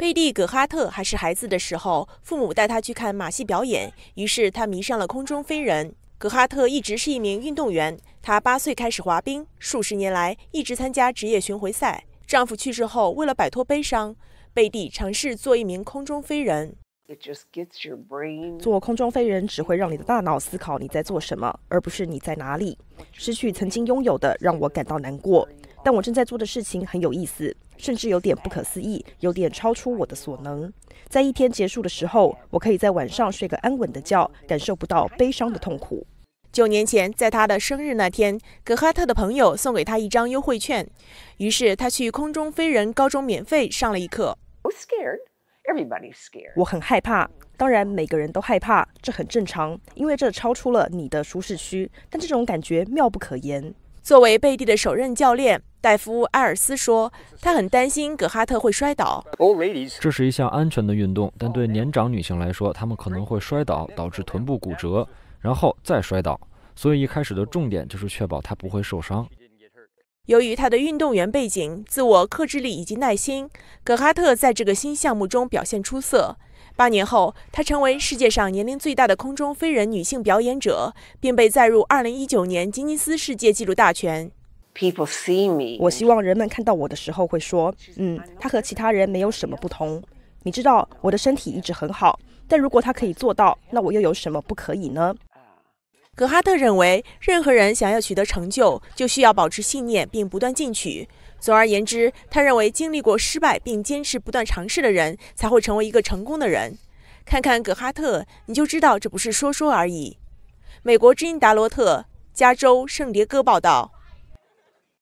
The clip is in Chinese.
贝蒂·葛哈特还是孩子的时候，父母带他去看马戏表演，于是他迷上了空中飞人。葛哈特一直是一名运动员，他八岁开始滑冰，数十年来一直参加职业巡回赛。丈夫去世后，为了摆脱悲伤，贝蒂尝试做一名空中飞人。做空中飞人只会让你的大脑思考你在做什么，而不是你在哪里。失去曾经拥有的，让我感到难过。但我正在做的事情很有意思，甚至有点不可思议，有点超出我的所能。在一天结束的时候，我可以在晚上睡个安稳的觉，感受不到悲伤的痛苦。九年前，在他的生日那天，格哈特的朋友送给他一张优惠券，于是他去空中飞人高中免费上了一课。s c a r e d e v e r y b o d y scared. 我很害怕，当然每个人都害怕，这很正常，因为这超出了你的舒适区。但这种感觉妙不可言。作为贝蒂的首任教练。戴夫·埃尔斯说：“他很担心葛哈特会摔倒。这是一项安全的运动，但对年长女性来说，她们可能会摔倒，导致臀部骨折，然后再摔倒。所以一开始的重点就是确保她不会受伤。由于她的运动员背景、自我克制力以及耐心，葛哈特在这个新项目中表现出色。八年后，她成为世界上年龄最大的空中飞人女性表演者，并被载入2019年吉尼斯世界纪录大全。”我希望人们看到我的时候会说：“嗯，他和其他人没有什么不同。”你知道我的身体一直很好，但如果他可以做到，那我又有什么不可以呢？格哈特认为，任何人想要取得成就，就需要保持信念并不断进取。总而言之，他认为经历过失败并坚持不断尝试的人，才会成为一个成功的人。看看格哈特，你就知道这不是说说而已。美国之音达罗特，加州圣迭戈报道。